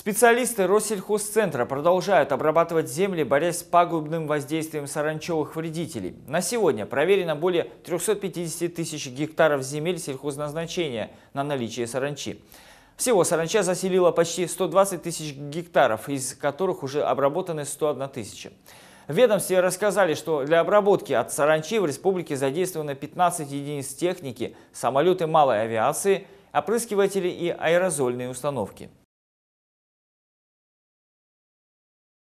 Специалисты Россельхозцентра продолжают обрабатывать земли, борясь с пагубным воздействием саранчевых вредителей. На сегодня проверено более 350 тысяч гектаров земель сельхозназначения на наличие саранчи. Всего саранча заселила почти 120 тысяч гектаров, из которых уже обработаны 101 тысяча. В ведомстве рассказали, что для обработки от саранчи в республике задействовано 15 единиц техники, самолеты малой авиации, опрыскиватели и аэрозольные установки.